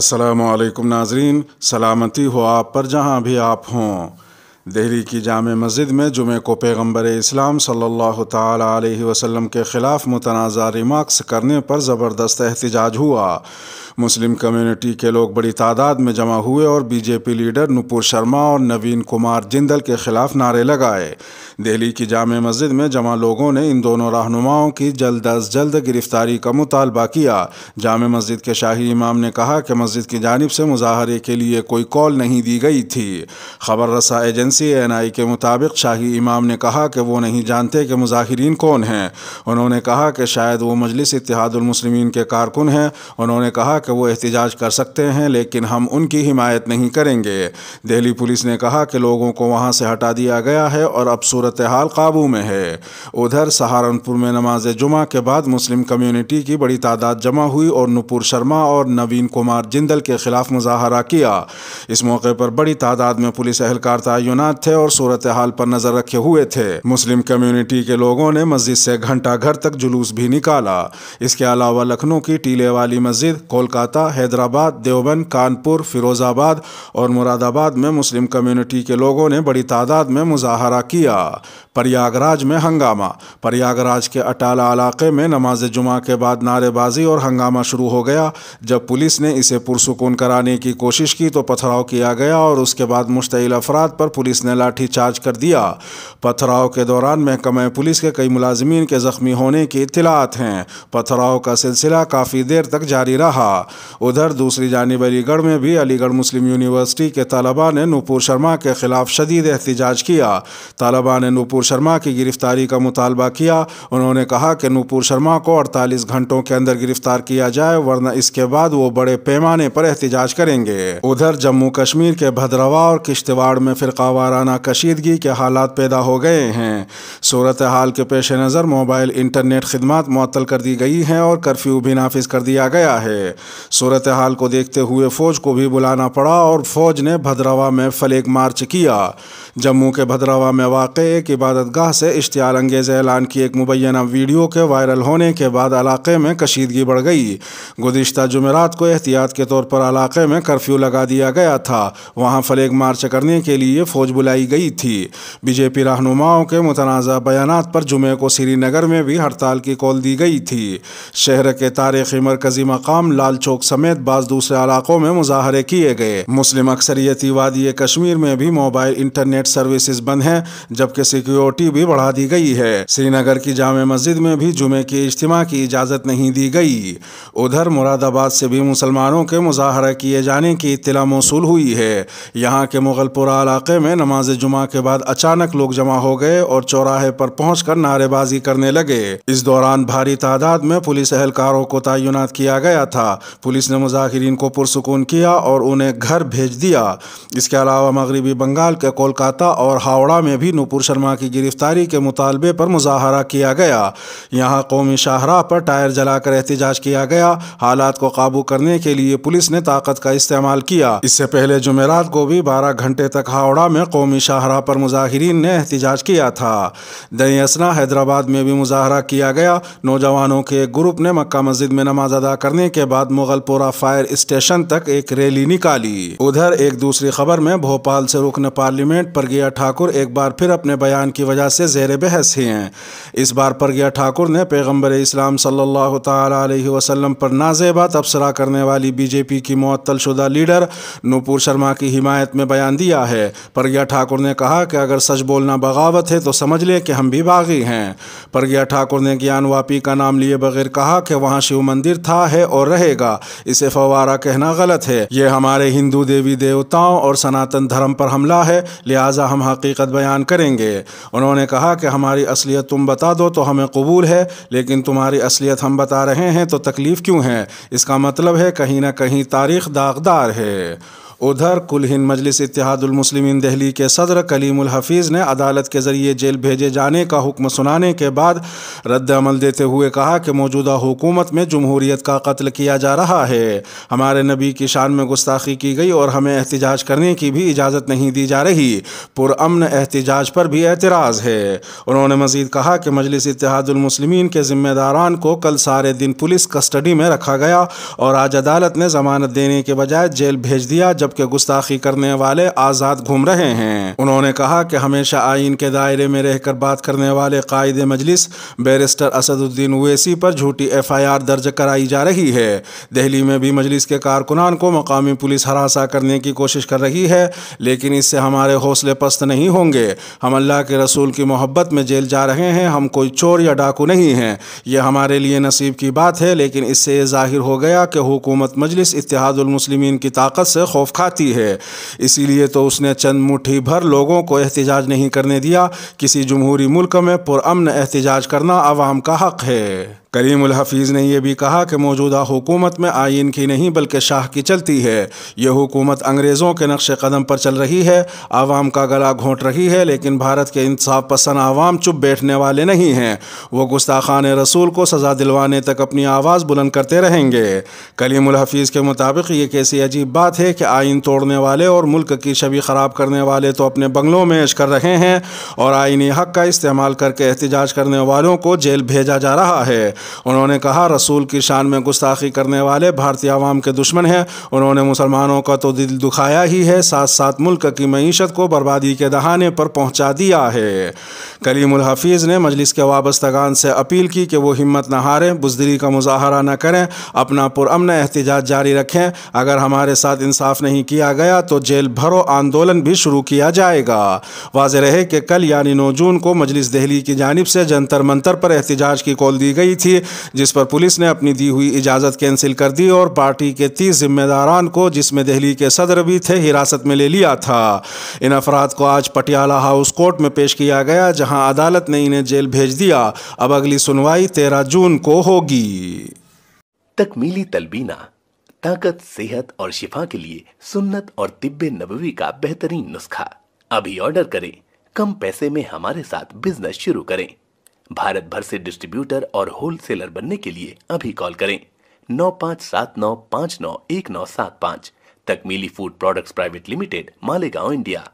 असलकुम नाजरीन सलामती हो आप पर जहाँ भी आप हों दिल्ली की जाम मस्जिद में जुमे को पैगम्बर इस्लाम सल्लल्लाहु अलैहि वसल्लम के ख़िलाफ़ मुतनाज़ रिमार्क्स करने पर ज़बरदस्त एहतजाज हुआ मुस्लिम कम्युनिटी के लोग बड़ी तादाद में जमा हुए और बीजेपी लीडर नुपुर शर्मा और नवीन कुमार जिंदल के ख़िलाफ़ नारे लगाए दिल्ली की जाम मस्जिद में जमा लोगों ने इन दोनों रहनुमाओं की जल्द अज जल्द गिरफ्तारी का मुतालबा किया जाम मस्जिद के शाही इमाम ने कहा कि मस्जिद की जानब से मुजाहरे के लिए कोई कॉल नहीं दी गई थी खबर रसा एजेंसी एजेंसी एन आई के मुताबिक शाही इमाम ने कहा कि वो नहीं जानते कि मुजाहरीन कौन हैं उन्होंने कहा कि शायद वो मजलिस इतिहादमसलिमिन के कारकुन हैं उन्होंने कहा कि वो एहतजाज कर सकते हैं लेकिन हम उनकी हिमायत नहीं करेंगे दिल्ली पुलिस ने कहा कि लोगों को वहाँ से हटा दिया गया है और अब सूरत हाल काबू में है उधर सहारनपुर में नमाज जुमा के बाद मुस्लिम कम्यूनिटी की बड़ी तादाद जमा हुई और नुपुर शर्मा और नवीन कुमार जिंदल के खिलाफ मुजाहरा किया इस मौके पर बड़ी तादाद में पुलिस एहलकार तयन तैनात थे और सूरत हाल पर नजर रखे हुए थे मुस्लिम कम्युनिटी के लोगों ने मस्जिद से घंटा घर तक जुलूस भी निकाला इसके अलावा लखनऊ की टीले वाली मस्जिद कोलकाता हैदराबाद देवबंद कानपुर फिरोजाबाद और मुरादाबाद में मुस्लिम कम्युनिटी के लोगों ने बड़ी तादाद में मुजाहरा किया प्रयागराज में हंगामा प्रयागराज के अटाला इलाके में नमाज जुमा के बाद नारेबाजी और हंगामा शुरू हो गया जब पुलिस ने इसे पुरसकून कराने की कोशिश की तो पथराव किया गया और उसके बाद मुश्तिल अफराद पर पुलिस पुलिस ने चार्ज कर दिया पथराव के दौरान महकमे पुलिस के कई मुलाजमीन के जख्मी होने की इतलात हैं पथराव का सिलसिला काफ़ी देर तक जारी रहा उधर दूसरी जानब अलीगढ़ में भी अलीगढ़ मुस्लिम यूनिवर्सिटी के तलबा ने नूपुर शर्मा के खिलाफ शदीद एहतजाज किया तलबा ने नूपुर शर्मा की गिरफ्तारी का मुतालबा किया उन्होंने कहा कि नूपुर शर्मा को अड़तालीस घंटों के अंदर गिरफ्तार किया जाए वरना इसके बाद वो बड़े पैमाने पर एहतजाज करेंगे उधर जम्मू कश्मीर के भद्रवा और किश्तवाड़ में फिरकावा आवाराना कशीदगी के हालात पैदा हो गए हैं सूरत हाल के पेश नज़र मोबाइल इंटरनेट खदमात मअतल कर दी गई हैं और कर्फ्यू भी नाफिज कर दिया गया है सूरत हाल को देखते हुए फ़ौज को भी बुलाना पड़ा और फ़ौज ने भद्रवा में फलेग मार्च किया जम्मू के भद्रवा में वाक़ एक इबादत गाह से इश्तियाल अंगेज़ ऐलान की एक मुबैना वीडियो के वायरल होने के बाद इलाके में कशीदगी बढ़ गई गुज्त जुमेरात को एहतियात के तौर पर इलाके में कर्फ्यू लगा दिया गया था वहाँ फ्लैग मार्च करने के लिए फौज बुलाई गई थी बीजेपी रहनुमाओं के मुतनाज़ बयान पर जुमे को श्रीनगर में भी हड़ताल की कॉल दी गई थी शहर के तारीखी मरकजी मकाम लाल चौक समेत बाज़ दूसरे इलाकों में मुजाहरे किए गए मुस्लिम अक्सरियती वादी कश्मीर में भी मोबाइल इंटरनेट सर्विसेज बंद हैं जबकि सिक्योरिटी भी बढ़ा दी गई है श्रीनगर की जाम मस्जिद में भी जुमे के इज्तम की इजाज़त नहीं दी गई उधर मुरादाबाद से भी मुसलमानों के मुजाहरा किए जाने की इतला मौसू हुई है यहाँ के मुगलपुरा इलाके में नमाज जुमा के बाद अचानक लोग जमा हो गए और चौराहे पर पहुँच कर नारेबाजी करने लगे इस दौरान भारी तादाद में पुलिस एहलकारों को तैनात किया गया था पुलिस ने मुजाहरीन को पुरसकून किया और उन्हें घर भेज दिया इसके अलावा मगरबी बंगाल के कोलकाता और हावड़ा में भी नूपुर शर्मा की गिरफ्तारी के मुतालबे पर मुजाहरा किया गया यहाँ कौमी शाहरा पर टायर जलाकर एहतजाज किया गया हालात को काबू करने के लिए पुलिस ने ताकत का इस्तेमाल किया इससे पहले जुमेरात को भी बारह घंटे तक हावड़ा में में कौमी शाहरा पर मुजाहरीन ने एहतजाज किया था असना हैदराबाद में भी मुजाहरा किया गया नौजवानों के एक ग्रुप ने मक्का मस्जिद में नमाज अदा करने के बाद मुगलपुरा फायर स्टेशन तक एक रैली निकाली उधर एक दूसरी खबर में भोपाल से रुकन पार्लियामेंट प्रज्ञा ठाकुर एक बार फिर अपने बयान की वजह से जेर बहस हैं इस बार प्रज्ञा ठाकुर ने पैगम्बर इस्लाम सल्ला तसलम पर नाजेबा तबसरा करने वाली बीजेपी की मअतल शुदा लीडर नूपुर शर्मा की हिमायत में बयान दिया है पर प्रज्ञा ठाकुर ने कहा कि अगर सच बोलना बगावत है तो समझ ले कि हम भी बागी हैं प्रज्ञा ठाकुर ने वापी का नाम लिए बगैर कहा कि वहाँ शिव मंदिर था है और रहेगा इसे फवारा कहना गलत है ये हमारे हिंदू देवी देवताओं और सनातन धर्म पर हमला है लिहाजा हम हकीकत बयान करेंगे उन्होंने कहा कि हमारी असलियत तुम बता दो तो हमें कबूल है लेकिन तुम्हारी असलियत हम बता रहे हैं तो तकलीफ़ क्यों है इसका मतलब है कहीं ना कहीं तारीख दागदार है उधर कुलहिंद मजलिस इतिहादुलमसलिमिन दहली के सदर कलीमुल हफीज़ ने अदालत के ज़रिए जेल भेजे जाने का हुक्म सुनाने के बाद रद्दमल देते हुए कहा कि मौजूदा हुकूमत में जमहूरीत का कत्ल किया जा रहा है हमारे नबी की शान में गुस्ताखी की गई और हमें एहतजाज करने की भी इजाज़त नहीं दी जा रही पुरअमन एहतजाज पर भी एतराज़ है उन्होंने मजीद कहा कि मजलिस इतिहादलमसलिम के ज़िम्मेदारान को कल सारे दिन पुलिस कस्टडी में रखा गया और आज अदालत ने ज़मानत देने के बजाय जेल भेज दिया जब भारत के गुस्ताखी करने वाले आजाद घूम रहे हैं उन्होंने कहा कि हमेशा आइन के दायरे में रहकर बात करने वाले कायद मजलिस बैरिस्टर असदुद्दीन ओवैसी पर झूठी एफ आई आर दर्ज कराई जा रही है दिल्ली में भी मजलिस के कारकुनान को मकामी पुलिस हरासा करने की कोशिश कर रही है लेकिन इससे हमारे हौसले पस्त नहीं होंगे हम अल्लाह के रसूल की मोहब्बत में जेल जा रहे हैं हम कोई चोर या डाकू नहीं हैं यह हमारे लिए नसीब की बात है लेकिन इससे ये जाहिर हो गया कि हुकूमत मजलिस इतिहादुलमसलिमिन की ताकत से खौफ खाती है इसीलिए तो उसने चंद मुठ्ठी भर लोगों को एहतजाज नहीं करने दिया किसी जमहूरी मुल्क में पुरमन एहतजाज करना आवाम का हक है करीमुल हफीज़ ने यह भी कहा कि मौजूदा हुकूमत में आइन की नहीं बल्कि शाह की चलती है यह हुकूमत अंग्रेज़ों के नक्श कदम पर चल रही है आवाम का गला घोंट रही है लेकिन भारत के इंसाफ पसंद आवाम चुप बैठने वाले नहीं हैं वो गुस्ताखान रसूल को सज़ा दिलवाने तक अपनी आवाज़ बुलंद करते रहेंगे कलीमुल हफीज़ के मुताबिक ये कैसी अजीब बात है कि आइन तोड़ने वाले और मुल्क की छवि ख़राब करने वाले तो अपने बंगलों में ऐश कर रहे हैं और आइनी हक का इस्तेमाल करके एहतजाज करने वालों को जेल भेजा जा रहा है उन्होंने कहा रसूल की शान में गुस्ताखी करने वाले भारतीय आवाम के दुश्मन हैं उन्होंने मुसलमानों का तो दिल दुखाया ही है साथ साथ मुल्क की मीशत को बर्बादी के दहाने पर पहुँचा दिया है कलीमुल हफीज़ ने मजलिस के वाबस्तगान से अपील की कि वह हिम्मत न हारें बुजदरी का मुजाहरा न करें अपना पुरमन एहतजाज जारी रखें अगर हमारे साथ इंसाफ नहीं किया गया तो जेल भरो आंदोलन भी शुरू किया जाएगा वाज रहे कि कल यानी नौ जून को मजलिस दहली की जानब से जंतर मंतर पर एहतजाज की कॉल दी गई थी थी जिस पर पुलिस ने अपनी दी हुई इजाज़त कैंसिल कर दी और पार्टी के तीस जिम्मेदारान को जिसमें दिल्ली के सदर भी थे हिरासत में ले लिया था इन अफराद को आज पटियाला हाउस कोर्ट में पेश किया गया जहाँ अदालत ने इन्हें जेल भेज दिया अब अगली सुनवाई तेरह जून को होगी तकमीली तलबीना ताकत सेहत और शिफा के लिए सुन्नत और तिब्बे नबवी का बेहतरीन नुस्खा अभी ऑर्डर करें कम पैसे में हमारे साथ बिजनेस शुरू करें भारत भर से डिस्ट्रीब्यूटर और होलसेलर बनने के लिए अभी कॉल करें नौ पाँच सात नौ पाँच नौ एक नौ सात पाँच Takmili food products private limited Malegaon India